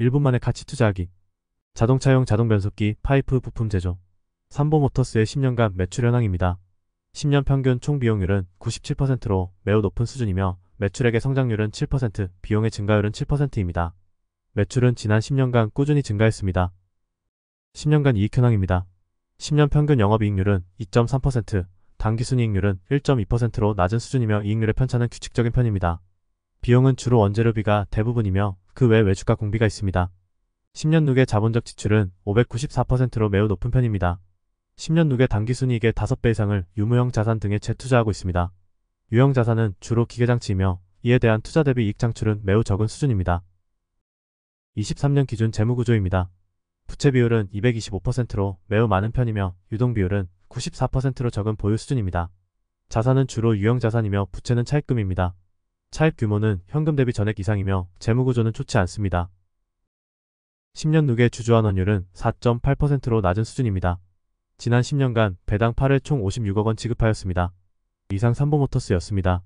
1분 만에 가치 투자하기 자동차용 자동 변속기 파이프 부품 제조 삼보모터스의 10년간 매출 현황입니다. 10년 평균 총 비용률은 97%로 매우 높은 수준이며 매출액의 성장률은 7%, 비용의 증가율은 7%입니다. 매출은 지난 10년간 꾸준히 증가했습니다. 10년간 이익 현황입니다. 10년 평균 영업이익률은 2.3%, 당기순이익률은 1.2%로 낮은 수준이며 이익률의 편차는 규칙적인 편입니다. 비용은 주로 원재료비가 대부분이며 그외 외주가 공비가 있습니다. 10년 누계 자본적 지출은 594%로 매우 높은 편입니다. 10년 누계 단기순이익의 5배 이상을 유무형 자산 등에 재투자하고 있습니다. 유형 자산은 주로 기계장치이며 이에 대한 투자 대비 이익 창출은 매우 적은 수준입니다. 23년 기준 재무구조입니다. 부채 비율은 225%로 매우 많은 편이며 유동 비율은 94%로 적은 보유 수준입니다. 자산은 주로 유형 자산이며 부채는 차입금입니다. 차입 규모는 현금 대비 전액 이상이며 재무구조는 좋지 않습니다. 10년 누계 주주환 환율은 4.8%로 낮은 수준입니다. 지난 10년간 배당 8회 총 56억 원 지급하였습니다. 이상 3보모터스였습니다